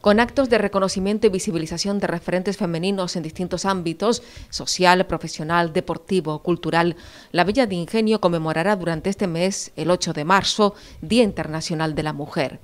con actos de reconocimiento y visibilización de referentes femeninos en distintos ámbitos, social, profesional, deportivo, cultural. La Villa de Ingenio conmemorará durante este mes, el 8 de marzo, Día Internacional de la Mujer.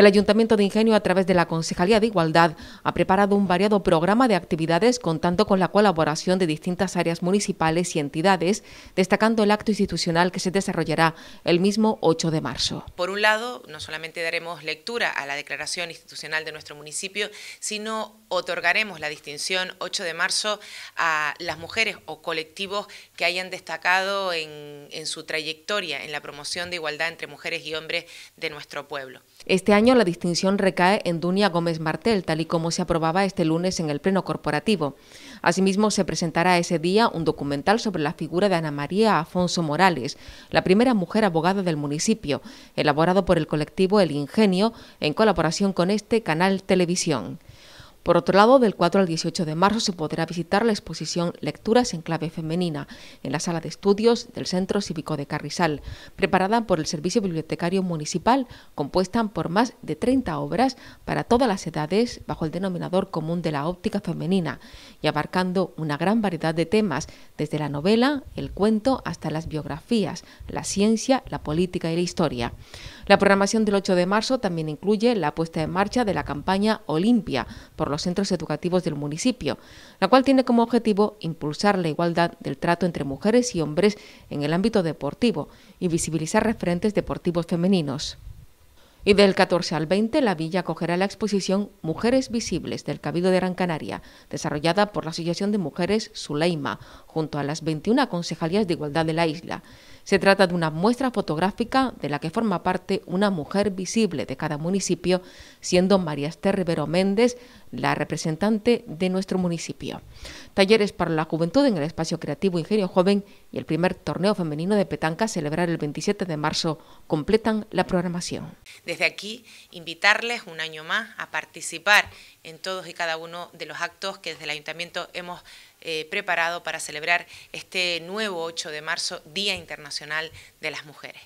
El Ayuntamiento de Ingenio, a través de la Concejalía de Igualdad, ha preparado un variado programa de actividades contando con la colaboración de distintas áreas municipales y entidades, destacando el acto institucional que se desarrollará el mismo 8 de marzo. Por un lado, no solamente daremos lectura a la declaración institucional de nuestro municipio, sino otorgaremos la distinción 8 de marzo a las mujeres o colectivos que hayan destacado en, en su trayectoria en la promoción de igualdad entre mujeres y hombres de nuestro pueblo. Este año la distinción recae en Dunia Gómez Martel, tal y como se aprobaba este lunes en el Pleno Corporativo. Asimismo, se presentará ese día un documental sobre la figura de Ana María Afonso Morales, la primera mujer abogada del municipio, elaborado por el colectivo El Ingenio en colaboración con este canal Televisión. Por otro lado, del 4 al 18 de marzo se podrá visitar la exposición Lecturas en clave femenina en la sala de estudios del Centro Cívico de Carrizal, preparada por el Servicio Bibliotecario Municipal, compuesta por más de 30 obras para todas las edades bajo el denominador común de la óptica femenina y abarcando una gran variedad de temas, desde la novela, el cuento hasta las biografías, la ciencia, la política y la historia. La programación del 8 de marzo también incluye la puesta en marcha de la campaña Olimpia por los centros educativos del municipio, la cual tiene como objetivo impulsar la igualdad del trato entre mujeres y hombres en el ámbito deportivo y visibilizar referentes deportivos femeninos. Y del 14 al 20, la villa acogerá la exposición Mujeres Visibles del Cabildo de Gran Canaria, desarrollada por la Asociación de Mujeres Suleima, junto a las 21 concejalías de igualdad de la isla. Se trata de una muestra fotográfica de la que forma parte una mujer visible de cada municipio, siendo María Esther Rivero Méndez la representante de nuestro municipio. Talleres para la juventud en el espacio creativo Ingenio Joven y el primer torneo femenino de petanca celebrado celebrar el 27 de marzo completan la programación. Desde aquí invitarles un año más a participar en todos y cada uno de los actos que desde el ayuntamiento hemos eh, preparado para celebrar este nuevo 8 de marzo, Día Internacional de las Mujeres.